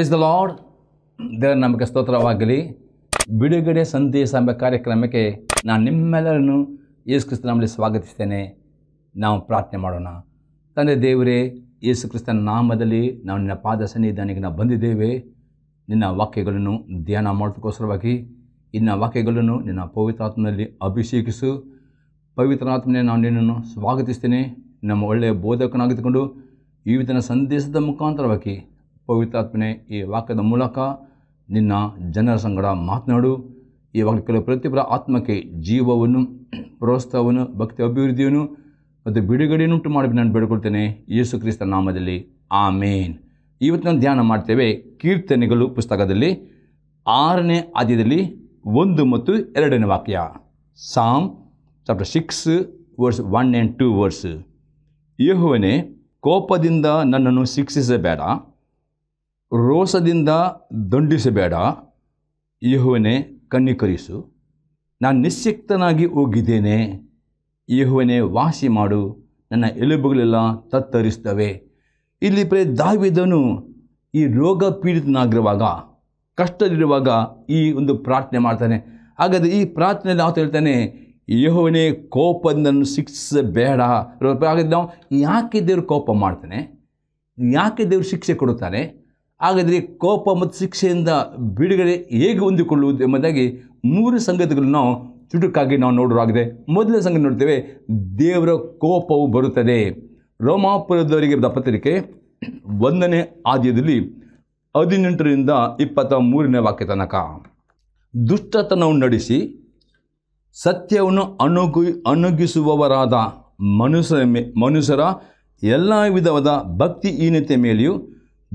place the lord ದೇವರ ನಮಗೆ ಸ್ತೋತ್ರವಾಗಲಿ ಬಿಡುಗಡೆ ಸಂದೇಶ ಎಂಬ ಕಾರ್ಯಕ್ರಮಕ್ಕೆ ನಾನು ನಿಮ್ಮೆಲ್ಲರನ್ನು ಯೇಸು ಕ್ರಿಸ್ತನಲ್ಲಿ ಸ್ವಾಗತಿಸ್ತೇನೆ ನಾವು ಪ್ರಾರ್ಥನೆ ಮಾಡೋಣ ತಂದೆ ದೇವರೇ ಯೇಸು ಕ್ರಿಸ್ತನ ನಾಮದಲ್ಲಿ ನಾವು ನಿನ್ನ ಪಾದ ಸನ್ನಿಧಾನಿಗೆ ನಾವು ಬಂದಿದ್ದೇವೆ ನಿನ್ನ ವಾಕ್ಯಗಳನ್ನು ಧ್ಯಾನ ಮಾಡೋದಕ್ಕೋಸ್ಕರವಾಗಿ ಇನ್ನ ವಾಕ್ಯಗಳನ್ನು ನಿನ್ನ ಪವಿತ್ರಾತ್ಮನಲ್ಲಿ ಅಭಿಷೇಕಿಸು ಪವಿತ್ರಾತ್ಮನೆ ನಾನು ನಿನ್ನನ್ನು ಸ್ವಾಗತಿಸ್ತೇನೆ ನಮ್ಮ ಒಳ್ಳೆಯ ಬೋಧಕನಾಗಿದ್ದುಕೊಂಡು ಈ ವಿಧನ ಸಂದೇಶದ ಮುಖಾಂತರವಾಗಿ ಪವಿತ್ರಾತ್ಮನೆ ಈ ವಾಕ್ಯದ ಮೂಲಕ ನಿನ್ನ ಜನರ ಸಂಗಡ ಮಾತನಾಡು ಈ ವಾಕ್ಯ ಕೆಲವು ಪ್ರತಿಯೊಬ್ಬರ ಆತ್ಮಕ್ಕೆ ಜೀವವನ್ನು ಪ್ರೋತ್ಸಾಹವನ್ನು ಭಕ್ತಿ ಅಭಿವೃದ್ಧಿಯನ್ನು ಮತ್ತು ಬಿಡುಗಡೆಯನ್ನುಂಟು ಮಾಡಿ ನಾನು ಬೇಡ್ಕೊಳ್ತೇನೆ ಯೇಸು ಕ್ರಿಸ್ತ ನಾಮದಲ್ಲಿ ಆಮೇನ್ ಇವತ್ತು ನಾನು ಧ್ಯಾನ ಮಾಡ್ತೇವೆ ಕೀರ್ತನೆಗಳು ಪುಸ್ತಕದಲ್ಲಿ ಆರನೇ ಆದ್ಯದಲ್ಲಿ ಒಂದು ಮತ್ತು ಎರಡನೇ ವಾಕ್ಯ psalm chapter six verse one and two verse ಯಹುವನೇ ಕೋಪದಿಂದ ನನ್ನನ್ನು ಶಿಕ್ಷಿಸಬೇಡ ರೋಸದಿಂದ ದಂಡಿಸಬೇಡ ಯಹುವನೇ ಕಣ್ಣಿಕರಿಸು ನಾನು ನಿಶ್ಚಿಕ್ತನಾಗಿ ಹೋಗಿದ್ದೇನೆ ಯಹುವನೇ ವಾಸಿ ಮಾಡು ನನ್ನ ಎಲುಬುಗಳೆಲ್ಲ ತತ್ತರಿಸ್ತವೆ ಇಲ್ಲಿ ಪ್ರೇ ದಾವಿದನು ಈ ರೋಗ ಪೀಡಿತನಾಗಿರುವಾಗ ಕಷ್ಟದಲ್ಲಿರುವಾಗ ಈ ಒಂದು ಪ್ರಾರ್ಥನೆ ಮಾಡ್ತಾನೆ ಹಾಗಾದರೆ ಈ ಪ್ರಾರ್ಥನೆಯಲ್ಲಿ ಆತ ಹೇಳ್ತಾನೆ ಯಹೋವನೇ ಕೋಪದನ್ನು ಶಿಕ್ಷಿಸಬೇಡ ಹಾಗಾದ್ರೆ ನಾವು ಯಾಕೆ ದೇವರು ಕೋಪ ಮಾಡ್ತಾನೆ ಯಾಕೆ ದೇವರು ಶಿಕ್ಷೆ ಕೊಡುತ್ತಾನೆ ಹಾಗಾದರೆ ಕೋಪ ಮತ್ತು ಶಿಕ್ಷೆಯಿಂದ ಬಿಡುಗಡೆ ಹೇಗೆ ಹೊಂದಿಕೊಳ್ಳುವುದು ಎಂಬುದಾಗಿ ಮೂರು ಸಂಗತಿಗಳನ್ನು ನಾವು ಚುಟುಕಾಗಿ ನಾವು ನೋಡೋರಾಗಿದೆ ಮೊದಲನೇ ಸಂಗತಿ ನೋಡ್ತೇವೆ ದೇವರ ಕೋಪವು ಬರುತ್ತದೆ ರೋಮಾಪುರದವರಿಗೆ ಬರೆದ ಪತ್ರಿಕೆ ಒಂದನೇ ಆದ್ಯದಲ್ಲಿ ಹದಿನೆಂಟರಿಂದ ಇಪ್ಪತ್ತ ಮೂರನೇ ವಾಕ್ಯ ತನಕ ದುಷ್ಟತನವನ್ನು ನಡೆಸಿ ಸತ್ಯವನ್ನು ಅಣುಗು ಅಣುಗಿಸುವವರಾದ ಮನುಷ್ಯರ ಮನುಷ್ಯರ ಎಲ್ಲ ವಿಧವಾದ ಭಕ್ತಿಹೀನತೆ ಮೇಲೆಯೂ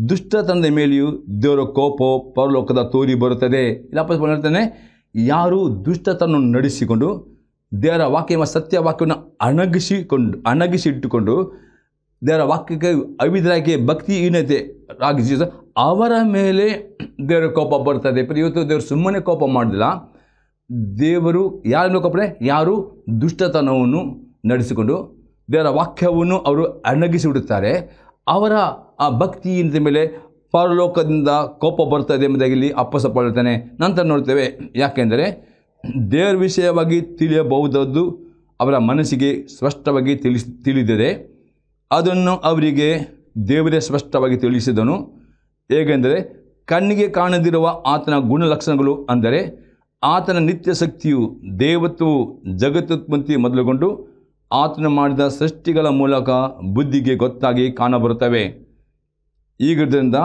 ದುಷ್ಟ ತಂದೆ ಮೇಲೆಯೂ ದೇವರ ಕೋಪ ಪರಲೋಕದ ತೋರಿ ಬರುತ್ತದೆ ಇಲ್ಲ ಹೇಳ್ತಾನೆ ಯಾರು ದುಷ್ಟತನವನ್ನು ನಡೆಸಿಕೊಂಡು ದೇವರ ವಾಕ್ಯ ಸತ್ಯ ವಾಕ್ಯವನ್ನು ಅಣಗಿಸಿಕೊಂಡು ಇಟ್ಟುಕೊಂಡು ದೇವರ ವಾಕ್ಯಕ್ಕೆ ಅವಿದ್ರಾಗಿ ಭಕ್ತಿಹೀನತೆ ರಾಗಿಸಿ ಅವರ ಮೇಲೆ ದೇವರ ಕೋಪ ಬರ್ತದೆ ಇವತ್ತು ದೇವರು ಸುಮ್ಮನೆ ಕೋಪ ಮಾಡಲಿಲ್ಲ ದೇವರು ಯಾರನ್ನು ಕೋಪಡೆ ಯಾರು ದುಷ್ಟತನವನ್ನು ನಡೆಸಿಕೊಂಡು ದೇವರ ವಾಕ್ಯವನ್ನು ಅವರು ಅಣಗಿಸಿ ಬಿಡುತ್ತಾರೆ ಅವರ ಆ ಭಕ್ತಿಯಿಂದ ಮೇಲೆ ಪರಲೋಕದಿಂದ ಕೋಪ ಬರ್ತದೆ ಎಂಬುದಾಗಿ ಇಲ್ಲಿ ಅಪ್ಪಸಪ್ಪಳ್ತಾನೆ ನಂತರ ನೋಡ್ತೇವೆ ಯಾಕೆಂದರೆ ದೇವರ ವಿಷಯವಾಗಿ ತಿಳಿಯಬಹುದದ್ದು ಅವರ ಮನಸ್ಸಿಗೆ ಸ್ಪಷ್ಟವಾಗಿ ತಿಳಿಸ್ ತಿಳಿದಿದೆ ಅದನ್ನು ಅವರಿಗೆ ದೇವರೇ ಸ್ಪಷ್ಟವಾಗಿ ತಿಳಿಸಿದನು ಹೇಗೆಂದರೆ ಕಣ್ಣಿಗೆ ಕಾಣದಿರುವ ಆತನ ಗುಣಲಕ್ಷಣಗಳು ಅಂದರೆ ಆತನ ನಿತ್ಯ ಶಕ್ತಿಯು ದೇವತ್ವವು ಜಗತ್ತೋತ್ಪತ್ತಿ ಮೊದಲುಗೊಂಡು ಆತನು ಮಾಡಿದ ಸೃಷ್ಟಿಗಳ ಮೂಲಕ ಬುದ್ಧಿಗೆ ಗೊತ್ತಾಗಿ ಕಾಣಬರುತ್ತವೆ ಈಗಿದ್ದರಿಂದ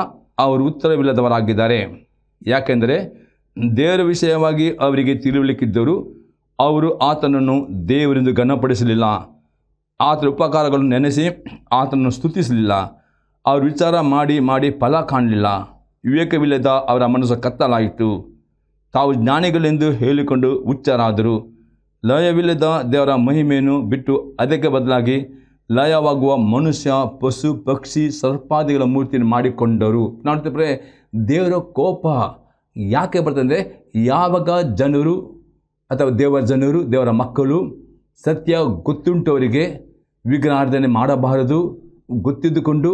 ಅವರು ಉತ್ತರವಿಲ್ಲದವರಾಗಿದ್ದಾರೆ ಯಾಕೆಂದರೆ ದೇವರ ವಿಷಯವಾಗಿ ಅವರಿಗೆ ತಿಳುವಳಿಕಿದ್ದರು ಅವರು ಆತನನ್ನು ದೇವರೆಂದು ಘನಪಡಿಸಲಿಲ್ಲ ಆತನ ಉಪಕಾರಗಳನ್ನು ನೆನೆಸಿ ಆತನನ್ನು ಸ್ತುತಿಸಲಿಲ್ಲ ಅವರು ವಿಚಾರ ಮಾಡಿ ಮಾಡಿ ಫಲ ಕಾಣಲಿಲ್ಲ ವಿವೇಕವಿಲ್ಲದ ಅವರ ಮನಸ್ಸು ಕತ್ತಲಾಯಿತು ತಾವು ಜ್ಞಾನಿಗಳೆಂದು ಹೇಳಿಕೊಂಡು ಹುಚ್ಚರಾದರು ಲಯವಿಲ್ಲದ ದೇವರ ಮಹಿಮೆಯನ್ನು ಬಿಟ್ಟು ಅದಕ್ಕೆ ಬದಲಾಗಿ ಲಯವಾಗುವ ಮನುಷ್ಯ ಪಶು ಪಕ್ಷಿ ಸರ್ಪಾದಿಗಳ ಮೂರ್ತಿಯನ್ನು ಮಾಡಿಕೊಂಡರು ನೋಡ್ತಿದ್ರೆ ದೇವರ ಕೋಪ ಯಾಕೆ ಬರ್ತಂದರೆ ಯಾವಾಗ ಜನರು ಅಥವಾ ದೇವರ ಜನರು ದೇವರ ಮಕ್ಕಳು ಸತ್ಯ ಗೊತ್ತುಂಟವರಿಗೆ ವಿಗ್ರಹಾರ್ಧನೆ ಮಾಡಬಾರದು ಗೊತ್ತಿದ್ದುಕೊಂಡು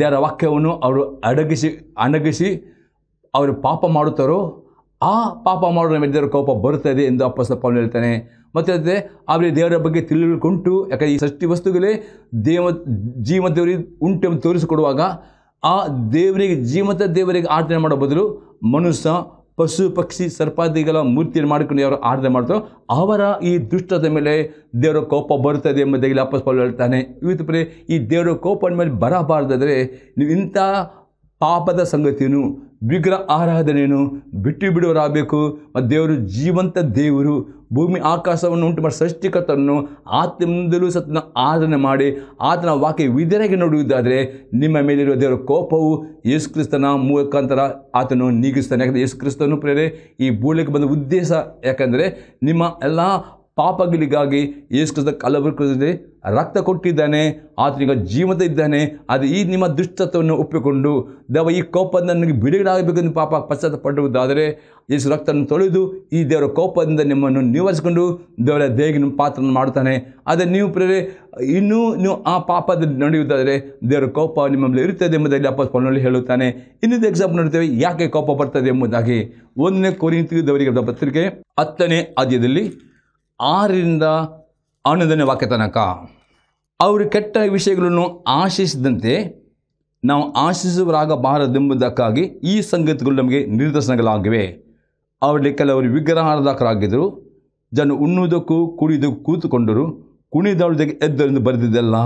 ದೇವರ ವಾಕ್ಯವನ್ನು ಅವರು ಅಡಗಿಸಿ ಅಣಗಿಸಿ ಅವರು ಪಾಪ ಮಾಡುತ್ತಾರೋ ಆ ಪಾಪ ಮಾಡೋ ಮೇಲೆ ದೇವರ ಕೋಪ ಬರುತ್ತದೆ ಎಂದು ಅಪ್ಪಸಪ್ಪ ಹೇಳ್ತಾನೆ ಮತ್ತೆ ಅದೇ ಆಮೇಲೆ ದೇವರ ಬಗ್ಗೆ ತಿಳಿದುಕೊಂಡು ಯಾಕಂದರೆ ಈ ಷಷ್ಟಿ ವಸ್ತುಗಳೇ ದೇವ ಜೀವ ದೇವರಿಗೆ ಉಂಟು ಎಂದು ತೋರಿಸಿಕೊಡುವಾಗ ಆ ದೇವರಿಗೆ ಜೀವಂತ ದೇವರಿಗೆ ಆರಾಧನೆ ಮಾಡೋ ಬದಲು ಮನುಷ್ಯ ಪಶು ಪಕ್ಷಿ ಸರ್ಪಾದಿಗಳ ಮೂರ್ತಿಯನ್ನು ಮಾಡಿಕೊಂಡು ಯಾರು ಆರಾಧನೆ ಮಾಡ್ತಾರೋ ಅವರ ಈ ದುಷ್ಟದ ಮೇಲೆ ದೇವರ ಕೋಪ ಬರುತ್ತದೆ ಎಂಬುದಾಗಿ ಪಾಲು ಹೇಳ್ತಾನೆ ಇವತ್ತು ಪರಿ ಈ ದೇವರ ಕೋಪದ ಮೇಲೆ ಬರಬಾರ್ದಾದರೆ ನೀವು ಇಂಥ ಪಾಪದ ಸಂಗತಿಯನ್ನು ವಿಗ್ರಹ ಆರಾಧನೆಯನ್ನು ಬಿಟ್ಟು ಬಿಡುವರಾಗಬೇಕು ಮತ್ತು ದೇವರು ಜೀವಂತ ದೇವರು ಭೂಮಿ ಆಕಾಶವನ್ನು ಉಂಟು ಮಾಡಿ ಸೃಷ್ಟಿಕರ್ತನನ್ನು ಆತನಿಂದಲೂ ಸತ್ನ ಆರಾಧನೆ ಮಾಡಿ ಆತನ ವಾಕ್ಯ ವಿಧರಾಗಿ ನೋಡುವುದಾದರೆ ನಿಮ್ಮ ಮೇಲಿರುವ ದೇವರ ಕೋಪವು ಯೇಸುಕ್ರಿಸ್ತನ ಮುಖಾಂತರ ಆತನು ನೀಗಿಸ್ತಾನೆ ಯಾಕಂದರೆ ಕ್ರಿಸ್ತನು ಪ್ರೇರೆ ಈ ಭೂಲಿಗೆ ಬಂದ ಉದ್ದೇಶ ಯಾಕಂದರೆ ನಿಮ್ಮ ಎಲ್ಲ ಪಾಪಗಳಿಗಾಗಿ ಯೇಸು ಕ್ರಿಸ್ತ ರಕ್ತ ಕೊಟ್ಟಿದ್ದಾನೆ ಆತನಿಗ ಜೀವಂತ ಇದ್ದಾನೆ ಅದು ಈ ನಿಮ್ಮ ದುಷ್ಟತ್ವವನ್ನು ಒಪ್ಪಿಕೊಂಡು ದೇವ ಈ ಕೋಪದಿಂದ ನನಗೆ ಬಿಡುಗಡೆಯಾಗಬೇಕೆಂದು ಪಾಪ ಪಶ್ಚಾತ್ತ ಪಡುವುದಾದರೆ ಯೇಸು ರಕ್ತವನ್ನು ತೊಳೆದು ಈ ದೇವರ ಕೋಪದಿಂದ ನಿಮ್ಮನ್ನು ನಿವಾರಿಸಿಕೊಂಡು ದೇವರ ದೇಹ ನಿಮ್ಮ ಪಾತ್ರವನ್ನು ಮಾಡ್ತಾನೆ ಆದರೆ ನೀವು ಪ್ರೇರೆ ಇನ್ನೂ ನೀವು ಆ ಪಾಪದಲ್ಲಿ ನಡೆಯುವುದಾದರೆ ದೇವರ ಕೋಪ ನಿಮ್ಮಲ್ಲಿ ಇರುತ್ತದೆ ಎಂಬುದಾಗಿ ಅಪ್ಪ ಹೇಳುತ್ತಾನೆ ಇನ್ನೊಂದು ಎಕ್ಸಾಂಪಲ್ ನೋಡ್ತೇವೆ ಯಾಕೆ ಕೋಪ ಬರ್ತದೆ ಎಂಬುದಾಗಿ ಒಂದನೇ ಕೋರಿ ದೇವರಿಗೆ ಪತ್ರಿಕೆ ಹತ್ತನೇ ಆದ್ಯದಲ್ಲಿ ಆರರಿಂದ ಹನ್ನೊಂದನೇ ವಾಕ್ಯ ತನಕ ಅವರು ಕೆಟ್ಟ ವಿಷಯಗಳನ್ನು ಆಶಿಸಿದಂತೆ ನಾವು ಆಶಿಸುವರಾಗಬಾರದೆಂಬುದಕ್ಕಾಗಿ ಈ ಸಂಗತಿಗಳು ನಮಗೆ ನಿದರ್ಶನಗಳಾಗಿವೆ ಅವರಲ್ಲಿ ಕೆಲವರು ವಿಗ್ರಹಾರಾಧಕರಾಗಿದ್ದರು ಜನ ಉಣ್ಣುವುದಕ್ಕೂ ಕುಡಿಯುವುದಕ್ಕೂ ಕೂತುಕೊಂಡರು ಕುಣಿದಾಡುವುದಕ್ಕೆ ಎದ್ದರಿಂದ ಬರೆದಿದ್ದೆಲ್ಲ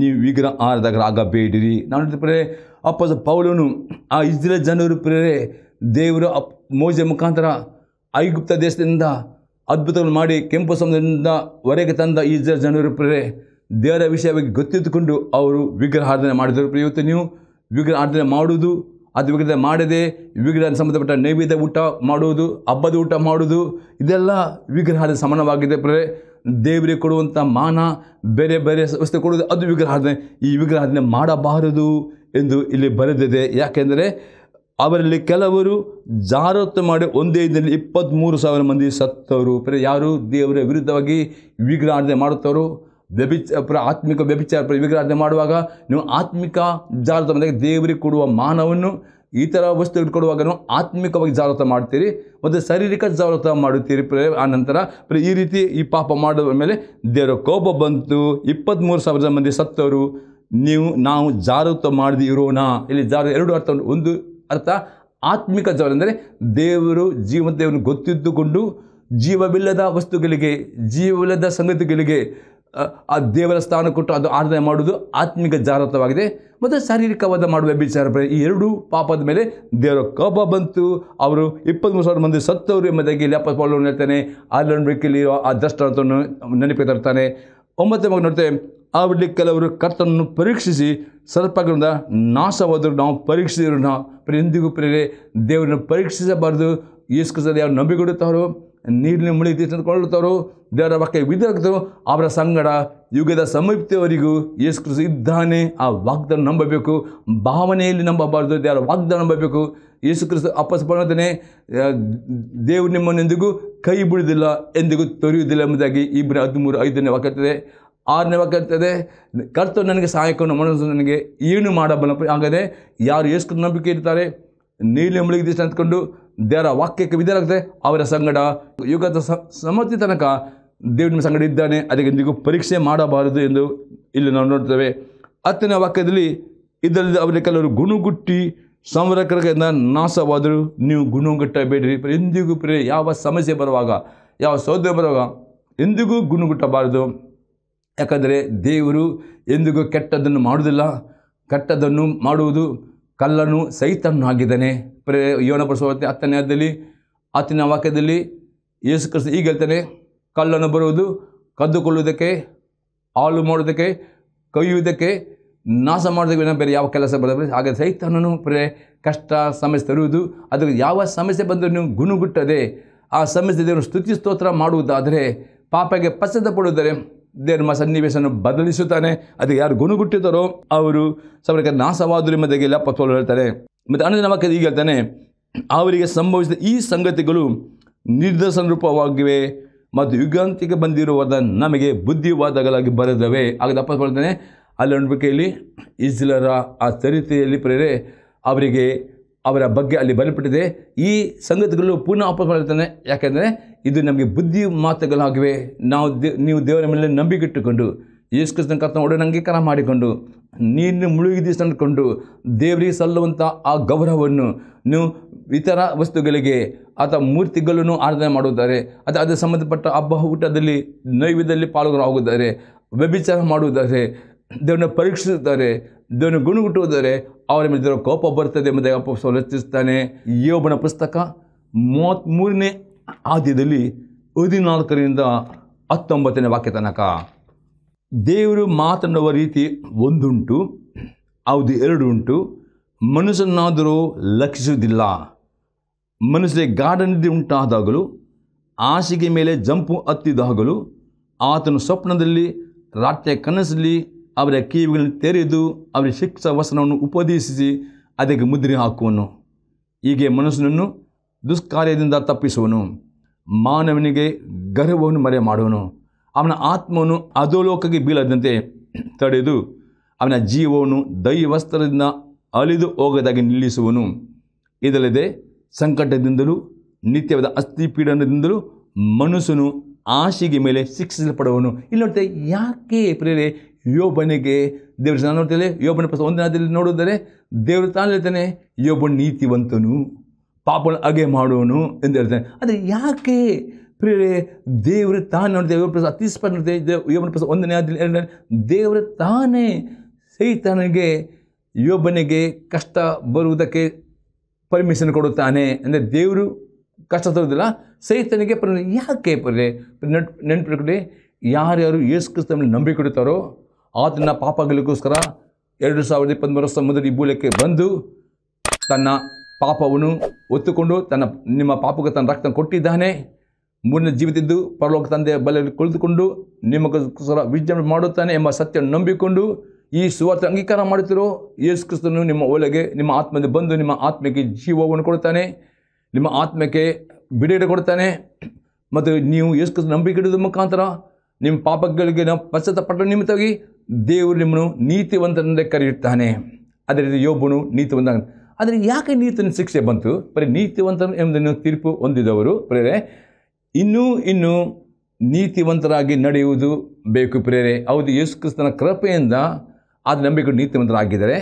ನೀವು ವಿಗ್ರಹ ಆರಾಧಕರಾಗಬೇಡಿರಿ ನಾನು ಪ್ರೇರೆ ಅಪ್ಪ ಪೌಲನು ಆ ಇಸ್ರೇಲ್ ಜನರು ಪ್ರೇರೆ ದೇವರು ಅಪ್ ಮೋಜೆ ಮುಖಾಂತರ ಐಗುಪ್ತ ದೇಶದಿಂದ ಅದ್ಭುತಗಳನ್ನು ಮಾಡಿ ಕೆಂಪು ಸಮುದ್ರದಿಂದ ಹೊರಗೆ ತಂದ ಈಜ್ರ ಜನರು ಪ್ರೇ ದೇವರ ವಿಷಯವಾಗಿ ಗೊತ್ತಿದ್ದುಕೊಂಡು ಅವರು ವಿಗ್ರಹ ಆರಾಧನೆ ಮಾಡಿದರು ಇವತ್ತು ನೀವು ವಿಗ್ರಹ ಆರಾಧನೆ ಮಾಡುವುದು ಅದು ವಿಗ್ರಹ ಮಾಡದೆ ವಿಗ್ರಹ ಸಂಬಂಧಪಟ್ಟ ನೈವೇದ್ಯ ಊಟ ಮಾಡುವುದು ಹಬ್ಬದ ಊಟ ಮಾಡುವುದು ಇದೆಲ್ಲ ವಿಗ್ರಹದ ಸಮಾನವಾಗಿದೆ ಪ್ರೇ ದೇವರಿಗೆ ಕೊಡುವಂಥ ಮಾನ ಬೇರೆ ಬೇರೆ ವ್ಯವಸ್ಥೆ ಕೊಡುವುದು ಅದು ವಿಗ್ರಹಾರ್ಧನೆ ಈ ವಿಗ್ರಹ ಮಾಡಬಾರದು ಎಂದು ಇಲ್ಲಿ ಬರೆದಿದೆ ಯಾಕೆಂದರೆ ಅವರಲ್ಲಿ ಕೆಲವರು ಜಾರತ್ತು ಮಾಡಿ ಒಂದೇ ದಿನದಲ್ಲಿ ಇಪ್ಪತ್ತ್ಮೂರು ಸಾವಿರ ಮಂದಿ ಸತ್ತವರು ಪ್ರ ಯಾರು ದೇವರ ವಿರುದ್ಧವಾಗಿ ವಿಗ್ರಹಣೆ ಮಾಡುತ್ತವರು ಪ್ರ ಆತ್ಮಿಕ ವ್ಯಭಿಚಾರ ವಿಗ್ರಹಣೆ ಮಾಡುವಾಗ ನೀವು ಆತ್ಮಿಕ ಜಾರತ ಮಾಡಿದಾಗ ದೇವರಿಗೆ ಕೊಡುವ ಮಾನವನ್ನು ಈ ಥರ ವಸ್ತುಗಳು ಕೊಡುವಾಗ ನೀವು ಆತ್ಮಿಕವಾಗಿ ಜಾಗೃತ ಮಾಡ್ತೀರಿ ಮತ್ತು ಶಾರೀರಿಕ ಜಾಗೃತ ಮಾಡುತ್ತೀರಿ ಪ್ರೇ ಆ ನಂತರ ಈ ರೀತಿ ಈ ಪಾಪ ಮಾಡಿದ ಮೇಲೆ ದೇವರ ಕೋಪ ಬಂತು ಇಪ್ಪತ್ತ್ಮೂರು ಸಾವಿರದ ಮಂದಿ ಸತ್ತವರು ನೀವು ನಾವು ಜಾಗೃತ ಮಾಡದೇ ಇರೋಣ ಇಲ್ಲಿ ಜಾರ ಎರಡು ಅರ್ಥ ಒಂದು ಅರ್ಥ ಆತ್ಮಿಕ ಜವಳಿ ಅಂದರೆ ದೇವರು ಜೀವ ಗೊತ್ತಿದ್ದುಕೊಂಡು ಜೀವವಿಲ್ಲದ ವಸ್ತುಗಳಿಗೆ ಜೀವವಿಲ್ಲದ ಸಂಗತಿಗಳಿಗೆ ಆ ದೇವರ ಸ್ಥಾನ ಕೊಟ್ಟು ಅದು ಆರಾಧನೆ ಮಾಡುವುದು ಆತ್ಮಿಕ ಜಾಗೃತವಾಗಿದೆ ಮತ್ತು ಶಾರೀರಿಕವಾದ ಮಾಡುವ ವಿಚಾರ ಈ ಎರಡು ಪಾಪದ ಮೇಲೆ ದೇವರ ಕೋಪ ಬಂತು ಅವರು ಇಪ್ಪತ್ತ್ಮೂರು ಸಾವಿರ ಮಂದಿ ಸತ್ತವರು ಎಂಬುದಾಗಿ ಲ್ಯಾಪ ಪಾಲವನ್ನು ಹೇಳ್ತಾನೆ ಆರ್ಲನ್ ಆ ದೃಷ್ಟಾಂತವನ್ನು ನೆನಪಿಗೆ ತರ್ತಾನೆ ಒಂಬತ್ತನೇ ಮಗ ನೋಡ್ತೇವೆ ಅವರಲ್ಲಿ ಕೆಲವರು ಕರ್ತನನ್ನು ಪರೀಕ್ಷಿಸಿ ಸರ್ಪಗಳಿಂದ ನಾಶವಾದರೂ ನಾವು ಪರೀಕ್ಷಿಸಿದ್ರು ನಾವು ಎಂದಿಗೂ ಪ್ರೇರೆ ದೇವರನ್ನು ಪರೀಕ್ಷಿಸಬಾರ್ದು ಈಸ್ಕದಲ್ಲಿ ಯಾರು ನಂಬಿಕೊಡುತ್ತಾರೋ ನೀರಿನ ಮುಳಿ ತಿಳಿದುಕೊಳ್ಳುತ್ತಾರೋ ದೇವರ ವಾಕ್ಯ ವಿಧರು ಅವರ ಸಂಗಡ ಯುಗದ ಸಮೀಪ್ತಿಯವರಿಗೂ ಯೇಸು ಇದ್ದಾನೆ ಆ ವಾಗ್ದಾನ ನಂಬಬೇಕು ಭಾವನೆಯಲ್ಲಿ ನಂಬಬಾರ್ದು ದೇವರ ವಾಗ್ದಾನ ನಂಬಬೇಕು ಯೇಸು ಕ್ರಿಸ್ತು ಅಪ್ಪಸ್ ದೇವರು ನಿಮ್ಮನ್ನೆಂದಿಗೂ ಕೈ ಬಿಡುವುದಿಲ್ಲ ಎಂದಿಗೂ ತೊರೆಯುವುದಿಲ್ಲ ಎಂಬುದಾಗಿ ಇಬ್ಬರು ಹದಿಮೂರು ಐದನೇ ವಾಕ್ಯತ್ತದೆ ಆರನೇ ವಾಕ್ಯ ಇರ್ತದೆ ಕರ್ತವ್ಯ ನನಗೆ ಸಹಾಯಕವನ್ನು ಮನಸ್ಸು ನನಗೆ ಏನು ಮಾಡಬಲ್ಲ ಹಾಗಾದರೆ ಯಾರು ಎಷ್ಟು ನಂಬಿಕೆ ಇರ್ತಾರೆ ನೀಲಿ ಮುಳುಗಿದ ಅಂದ್ಕೊಂಡು ದೇವರ ವಾಕ್ಯಕ್ಕೆ ವಿಧಾನ ಅವರ ಸಂಗಡ ಯುಗದ ಸಮರ್ಥಿ ತನಕ ದೇವನ ಸಂಗಡ ಇದ್ದಾನೆ ಅದಕ್ಕೆ ಎಂದಿಗೂ ಪರೀಕ್ಷೆ ಮಾಡಬಾರದು ಎಂದು ಇಲ್ಲಿ ನಾವು ನೋಡ್ತೇವೆ ಹತ್ತನೇ ವಾಕ್ಯದಲ್ಲಿ ಇದರಲ್ಲಿ ಅವರ ಕೆಲವರು ಗುಣುಗುಟ್ಟಿ ಸಂರಕ್ಷಕರಿಂದ ನಾಶವಾದರೂ ನೀವು ಗುಣಗುಟ್ಟಬೇಡ್ರಿ ಎಂದಿಗೂ ಪ್ರೇ ಯಾವ ಸಮಸ್ಯೆ ಬರುವಾಗ ಯಾವ ಸೌದೆ ಬರುವಾಗ ಎಂದಿಗೂ ಗುಣಗುಟ್ಟಬಾರದು ಯಾಕಂದರೆ ದೇವರು ಎಂದಿಗೂ ಕೆಟ್ಟದನ್ನು ಮಾಡುವುದಿಲ್ಲ ಕೆಟ್ಟದನ್ನು ಮಾಡುವುದು ಕಲ್ಲನ್ನು ಸೈತನ್ನು ಆಗಿದ್ದಾನೆ ಪ್ರೇ ಯೋನ ಪ್ರಸವತ್ತೆ ಹತ್ತನೇ ಹದ್ದಲ್ಲಿ ಆತನ ವಾಕ್ಯದಲ್ಲಿ ಯೇಸು ಕ್ರಿಸ್ತ ಈಗ ಹೇಳ್ತಾನೆ ಕಲ್ಲನ್ನು ಬರುವುದು ಕದ್ದುಕೊಳ್ಳುವುದಕ್ಕೆ ಹಾಲು ಮಾಡೋದಕ್ಕೆ ಕೊಯ್ಯುವುದಕ್ಕೆ ನಾಶ ಮಾಡೋದಕ್ಕೆ ಬೇರೆ ಯಾವ ಕೆಲಸ ಬರೋದ್ರೆ ಹಾಗೆ ಸೈತನನು ಪ್ರೇ ಕಷ್ಟ ಸಮಸ್ಯೆ ತರುವುದು ಅದಕ್ಕೆ ಯಾವ ಸಮಸ್ಯೆ ಬಂದರೂ ನೀವು ಗುಣಗುಟ್ಟದೆ ಆ ಸಮಸ್ಯೆ ದೇವರು ಸ್ತುತಿ ಸ್ತೋತ್ರ ಮಾಡುವುದಾದರೆ ಪಾಪಗೆ ಪಡುವುದರೆ ಧರ್ಮ ಸನ್ನಿವೇಶವನ್ನು ಬದಲಿಸುತ್ತಾನೆ ಅದಕ್ಕೆ ಯಾರು ಗುಣಗುಟ್ಟಿದ್ದಾರೋ ಅವರು ಸಮರಕ ನಾಶವಾದರು ಎಂಬುದಾಗಿ ಪತ್ವಲು ಹೇಳ್ತಾರೆ ಮತ್ತು ಕೈ ಈಗ ಹೇಳ್ತಾನೆ ಅವರಿಗೆ ಸಂಭವಿಸಿದ ಈ ಸಂಗತಿಗಳು ನಿರ್ದರ್ಶನ ರೂಪವಾಗಿವೆ ಮತ್ತು ಯುಗಾಂತಿಗೆ ಬಂದಿರುವುದನ್ನು ನಮಗೆ ಬುದ್ಧಿವಾದಗಳಾಗಿ ಬರೆದವೆ ಆಗ ದಪ್ಪ ಅಲ್ಲಿ ನೋಡ್ಬೇಕು ಇಲ್ಲಿ ಆ ಚರಿತೆಯಲ್ಲಿ ಪ್ರೇರೆ ಅವರಿಗೆ ಅವರ ಬಗ್ಗೆ ಅಲ್ಲಿ ಬಲಪಟ್ಟಿದೆ ಈ ಸಂಗತಿಗಳು ಪುನಃ ವಾಪಸ್ ಮಾಡಿರ್ತಾನೆ ಯಾಕೆಂದರೆ ಇದು ನಮಗೆ ಬುದ್ಧಿ ಮಾತುಗಳಾಗಿವೆ ನಾವು ದೇ ನೀವು ದೇವರ ಮೇಲೆ ನಂಬಿಕೆಟ್ಟುಕೊಂಡು ಯೇಸು ಕೃಷ್ಣ ಕರ್ತನ ಒಡನೆ ಅಂಗೀಕಾರ ಮಾಡಿಕೊಂಡು ನೀನು ಮುಳುಗಿದೀಸ್ ಅಂದ್ಕೊಂಡು ದೇವರಿಗೆ ಸಲ್ಲುವಂಥ ಆ ಗೌರವವನ್ನು ನೀವು ಇತರ ವಸ್ತುಗಳಿಗೆ ಅಥವಾ ಮೂರ್ತಿಗಳನ್ನು ಆರಾಧನೆ ಮಾಡುತ್ತಾರೆ ಅದು ಅದಕ್ಕೆ ಸಂಬಂಧಪಟ್ಟ ಹಬ್ಬ ಊಟದಲ್ಲಿ ನೈವೇದ್ಯದಲ್ಲಿ ಪಾಲ್ಗೊಳ್ಳಾಗುತ್ತಾರೆ ವ್ಯಭಿಚಾರ ಮಾಡುವುದಾದರೆ ದೇವ್ರನ್ನ ಪರೀಕ್ಷಿಸುತ್ತಾರೆ ದೇವನ ಗುಣಗುಟ್ಟುವುದರೆ ಅವರ ಮೇಲೆ ದೇವರ ಕೋಪ ಬರ್ತದೆ ಮತ್ತು ಅಪ್ಪ ರಚಿಸ್ತಾನೆ ಯೋಬನ ಪುಸ್ತಕ ಮೂವತ್ತ್ಮೂರನೇ ಆದ್ಯದಲ್ಲಿ ಹದಿನಾಲ್ಕರಿಂದ ಹತ್ತೊಂಬತ್ತನೇ ವಾಕ್ಯ ತನಕ ದೇವರು ಮಾತನಾಡುವ ರೀತಿ ಒಂದುಂಟು ಹೌದು ಎರಡು ಉಂಟು ಮನುಷ್ಯನಾದರೂ ಲಕ್ಷಿಸುವುದಿಲ್ಲ ಮನುಷ್ಯ ಗಾರ್ಡನ್ದಿ ಉಂಟಾದಾಗಲು ಆಸಿಗೆ ಮೇಲೆ ಜಂಪು ಹತ್ತಿದಾಗಲೂ ಆತನು ಸ್ವಪ್ನದಲ್ಲಿ ರಾತ್ರಿಯ ಕನಸಲ್ಲಿ ಅವರ ಕಿವಿಗಳನ್ನು ತೆರೆದು ಅವರ ಶಿಕ್ಷ ವಸನವನ್ನು ಉಪದೇಶಿಸಿ ಅದಕ್ಕೆ ಮುದ್ರೆ ಹಾಕುವನು ಹೀಗೆ ಮನುಷ್ಯನನ್ನು ದುಷ್ಕಾರ್ಯದಿಂದ ತಪ್ಪಿಸುವನು ಮಾನವನಿಗೆ ಗರ್ವವನ್ನು ಮರೆ ಮಾಡುವನು ಅವನ ಆತ್ಮವನ್ನು ಅಧೋಲೋಕಕ್ಕೆ ಬೀಳದಂತೆ ತಡೆದು ಅವನ ಜೀವವನ್ನು ದೈವಸ್ತ್ರದಿಂದ ಅಲಿದು ಹೋಗದಾಗಿ ನಿಲ್ಲಿಸುವನು ಇದಲ್ಲದೆ ಸಂಕಟದಿಂದಲೂ ನಿತ್ಯವಾದ ಅಸ್ಥಿಪೀಡನದಿಂದಲೂ ಮನುಷ್ಯನು ಆಶೆಗೆ ಮೇಲೆ ಶಿಕ್ಷಿಸಲ್ಪಡುವನು ಇಲ್ಲಿ ನೋಡ್ತೇವೆ ಯಾಕೆ ಪ್ರೇರೆ ಯೋಬನಿಗೆ ದೇವ್ರ ಜನ ನೋಡ್ತೇವೆ ಯೋಬನ ಪುಸ್ತಕ ಒಂದಿನದಲ್ಲಿ ನೋಡಿದರೆ ದೇವರು ತಾನು ಹೇಳ್ತಾನೆ ಯೋಬನ್ ನೀತಿವಂತನು ಪಾಪನ ಹಾಗೆ ಮಾಡೋನು ಎಂದು ಹೇಳ್ತಾನೆ ಆದರೆ ಯಾಕೆ ಪ್ರಿಯರೇ ದೇವರು ತಾನು ನೋಡಿದೆ ಯೋಬನ ಪುಸ್ತಕ ಅತಿ ಸ್ಪಷ್ಟ ನೋಡ್ತೇವೆ ದೇವ್ ಯೋಬನ ಒಂದನೇ ಎರಡನೇ ದೇವರು ತಾನೇ ಸೈತನಿಗೆ ಯೋಬನಿಗೆ ಕಷ್ಟ ಬರುವುದಕ್ಕೆ ಪರ್ಮಿಷನ್ ಕೊಡುತ್ತಾನೆ ಅಂದರೆ ದೇವರು ಕಷ್ಟ ತರೋದಿಲ್ಲ ಸೈತನಿಗೆ ಪರ್ಮಿಷನ್ ಯಾಕೆ ಪರ್ರೆ ನೆನಪು ಯಾರ್ಯಾರು ಯೇಸು ಕ್ರಿಸ್ತ ನಂಬಿಕೆ ಆತನ ಪಾಪಗಳಿಗೋಸ್ಕರ ಎರಡು ಸಾವಿರದ ಇಪ್ಪತ್ತ್ಮೂರು ಮೊದಲು ಈ ಮೂಲಕ್ಕೆ ಬಂದು ತನ್ನ ಪಾಪವನ್ನು ಒತ್ತುಕೊಂಡು ತನ್ನ ನಿಮ್ಮ ಪಾಪಕ್ಕೆ ತನ್ನ ರಕ್ತ ಕೊಟ್ಟಿದ್ದಾನೆ ಮೂರನೇ ಜೀವಿತಿದ್ದು ಪರಲೋಕ ತಂದೆಯ ಬಲೆಯಲ್ಲಿ ಕುಳಿತುಕೊಂಡು ನಿಮಗೋಸ್ಕರ ವಿಜೃಂಭಣೆ ಮಾಡುತ್ತಾನೆ ಎಂಬ ಸತ್ಯವನ್ನು ನಂಬಿಕೊಂಡು ಈ ಸುವಾರ್ಥ ಅಂಗೀಕಾರ ಮಾಡುತ್ತಿರೋ ಯೇಸು ಕ್ರಿಸ್ತನು ನಿಮ್ಮ ಒಳಗೆ ನಿಮ್ಮ ಆತ್ಮದ ಬಂದು ನಿಮ್ಮ ಆತ್ಮಕ್ಕೆ ಜೀವವನ್ನು ಕೊಡುತ್ತಾನೆ ನಿಮ್ಮ ಆತ್ಮಕ್ಕೆ ಬಿಡುಗಡೆ ಕೊಡ್ತಾನೆ ಮತ್ತು ನೀವು ಯೇಸು ನಂಬಿಕೆ ಇಡೋದ್ರ ಮುಖಾಂತರ ನಿಮ್ಮ ಪಾಪಗಳಿಗೆ ನಾವು ಪಶ್ಚಾತ್ತಪಟ್ಟ ನಿಮಿತ್ತವಾಗಿ ದೇವರು ನಿಮ್ಮನ್ನು ನೀತಿವಂತನೆಂದೇ ಕರೆಯುತ್ತಾನೆ ಅದೇ ರೀತಿ ಯೋಬನು ನೀತಿವಂತ ಆದರೆ ಯಾಕೆ ನೀತಿನ ಶಿಕ್ಷೆ ಬಂತು ಬರೀ ನೀತಿವಂತ ಎಂಬುದನ್ನು ತೀರ್ಪು ಹೊಂದಿದವರು ಪ್ರೇರೆ ಇನ್ನೂ ಇನ್ನೂ ನೀತಿವಂತರಾಗಿ ನಡೆಯುವುದು ಬೇಕು ಪ್ರೇರೆ ಹೌದು ಯೇಸು ಕ್ರಿಸ್ತನ ಕೃಪೆಯಿಂದ ಅದು ನಂಬಿಕೆ ನೀತಿವಂತರಾಗಿದ್ದಾರೆ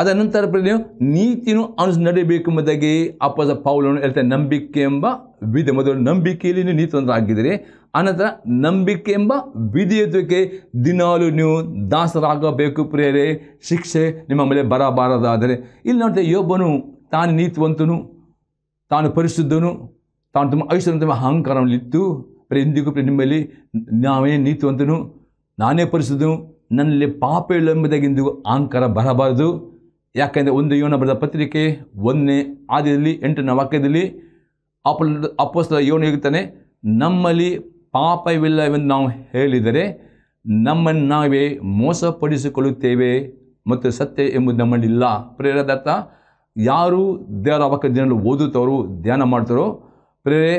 ಅದರ ನಂತರ ಪ್ರೇರೆ ನೀತಿನೂ ಅನುಸ್ ನಡೆಯಬೇಕು ಎಂಬುದಾಗಿ ಅಪ್ಪದ ಪೌಲನ್ನು ಹೇಳ್ತಾರೆ ನಂಬಿಕೆ ಎಂಬ ವಿಧಿ ಮೊದಲು ನಂಬಿಕೆಯಲ್ಲಿ ನೀವು ನೀತಿವಂತರಾಗಿದ್ದರೆ ಆನಂತರ ನಂಬಿಕೆ ಎಂಬ ವಿಧಿಯತ್ವಕ್ಕೆ ದಿನಾಲು ನೀವು ದಾಸರಾಗಬೇಕು ಪ್ರೇರೆ ಶಿಕ್ಷೆ ನಿಮ್ಮ ಮೇಲೆ ಬರಬಾರದಾದರೆ ಇಲ್ಲಿ ನೋಡ್ತೇವೆ ಯೋಬ್ಬನು ತಾನು ನೀತಿವಂತನು ತಾನು ಪರಿಶುದ್ಧನು ತಾನು ತುಂಬ ಐಶ್ವರ್ಯ ಅಹಂಕಾರದಲ್ಲಿತ್ತು ಇಂದಿಗೂ ನಿಮ್ಮಲ್ಲಿ ನಾವೇ ನೀತಿವಂತನು ನಾನೇ ಪರಿಶುದ್ಧನು ನನ್ನಲ್ಲಿ ಪಾಪ ಇಂದಿಗೂ ಅಹಂಕಾರ ಬರಬಾರದು ಯಾಕೆಂದರೆ ಒಂದು ಯೋನ ಬರೆದ ಪತ್ರಿಕೆ ಒಂದನೇ ಆದ್ಯದಲ್ಲಿ ಎಂಟನೇ ವಾಕ್ಯದಲ್ಲಿ ಅಪ ಅಪ್ಪಸ್ತ ಇವನು ಹೇಗುತ್ತಾನೆ ನಮ್ಮಲ್ಲಿ ಪಾಪವಿಲ್ಲವೆಂದು ನಾವು ಹೇಳಿದರೆ ನಮ್ಮನ್ನು ನಾವೇ ಮೋಸಪಡಿಸಿಕೊಳ್ಳುತ್ತೇವೆ ಮತ್ತು ಸತ್ಯ ಎಂಬುದು ನಮ್ಮಲ್ಲಿಲ್ಲ ಪ್ರೇರದತ್ತ ಯಾರು ದೇವರ ಅವಕ ಜನರು ಓದುತ್ತವರು ಧ್ಯಾನ ಮಾಡ್ತಾರೋ ಪ್ರೇರೆ